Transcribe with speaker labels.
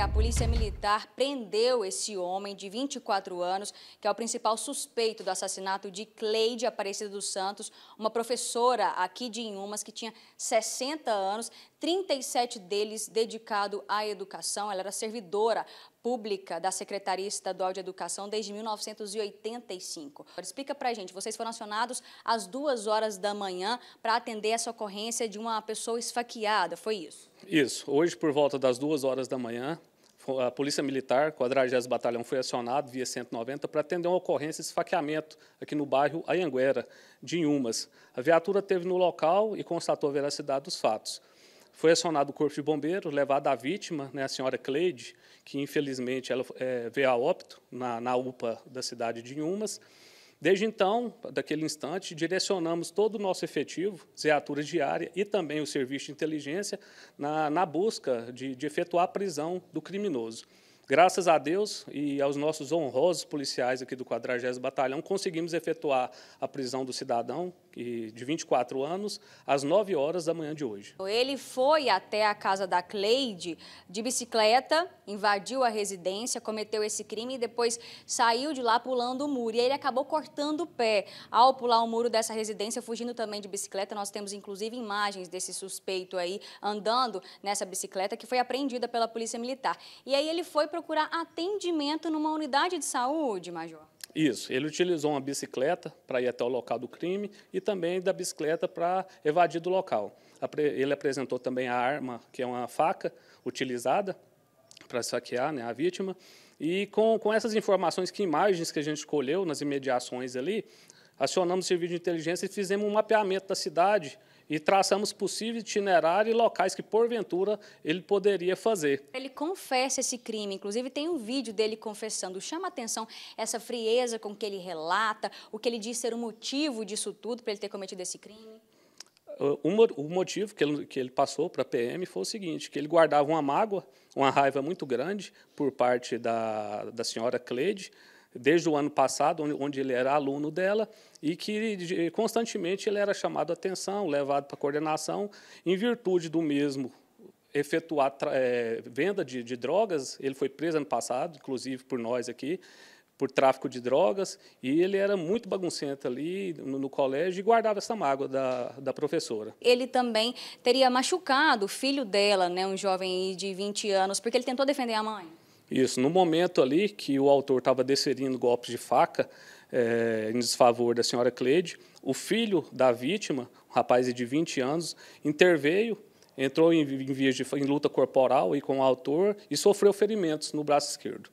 Speaker 1: A polícia militar prendeu esse homem de 24 anos, que é o principal suspeito do assassinato de Cleide Aparecida dos Santos, uma professora aqui de Inhumas que tinha 60 anos, 37 deles dedicado à educação. Ela era servidora pública da Secretaria Estadual de Educação desde 1985. Explica para a gente, vocês foram acionados às duas horas da manhã para atender essa ocorrência de uma pessoa esfaqueada, foi isso?
Speaker 2: Isso. Hoje, por volta das duas horas da manhã, a Polícia Militar, 40 Batalhão, foi acionado via 190 para atender uma ocorrência de esfaqueamento aqui no bairro Ayanguera, de Inhumas. A viatura teve no local e constatou a veracidade dos fatos. Foi acionado o Corpo de Bombeiros, levado a vítima, né, a senhora Cleide, que infelizmente ela é, veio a óbito na, na UPA da cidade de Inhumas. Desde então, daquele instante, direcionamos todo o nosso efetivo, zeatura diária e também o serviço de inteligência, na, na busca de, de, efetuar a prisão do criminoso. Graças a Deus e aos nossos honrosos policiais aqui do 40 Batalhão, conseguimos efetuar a prisão do cidadão, que, de 24 anos, às 9 horas da manhã de hoje.
Speaker 1: Ele foi até a casa da Cleide de bicicleta, invadiu a residência, cometeu esse crime e depois saiu de lá pulando o muro. E ele acabou cortando o pé ao pular o muro dessa residência, fugindo também de bicicleta. Nós temos, inclusive, imagens desse suspeito aí andando nessa bicicleta que foi apreendida pela Polícia Militar. E aí ele foi procurar atendimento numa unidade de saúde, Major.
Speaker 2: Isso, ele utilizou uma bicicleta para ir até o local do crime e também da bicicleta para evadir do local. Ele apresentou também a arma, que é uma faca utilizada para saquear né, a vítima. E com, com essas informações, que imagens que a gente colheu nas imediações ali, acionamos o serviço de inteligência e fizemos um mapeamento da cidade e traçamos possível itinerário e locais que, porventura, ele poderia fazer.
Speaker 1: Ele confessa esse crime, inclusive tem um vídeo dele confessando. Chama atenção essa frieza com que ele relata, o que ele diz ser o motivo disso tudo, para ele ter cometido esse crime?
Speaker 2: O motivo que ele, que ele passou para a PM foi o seguinte, que ele guardava uma mágoa, uma raiva muito grande por parte da, da senhora Cleide, desde o ano passado, onde ele era aluno dela, e que constantemente ele era chamado a atenção, levado para coordenação, em virtude do mesmo efetuar é, venda de, de drogas. Ele foi preso ano passado, inclusive por nós aqui, por tráfico de drogas, e ele era muito baguncento ali no, no, colégio e guardava essa mágoa da, da professora.
Speaker 1: Ele também teria machucado o filho dela, né, um jovem de 20 anos, porque ele tentou defender a mãe?
Speaker 2: Isso, no momento ali que o autor estava desferindo golpes de faca é, em desfavor da senhora Cleide, o filho da vítima, um rapaz de 20 anos, interveio, entrou em, em, em luta corporal e com o autor e sofreu ferimentos no braço esquerdo.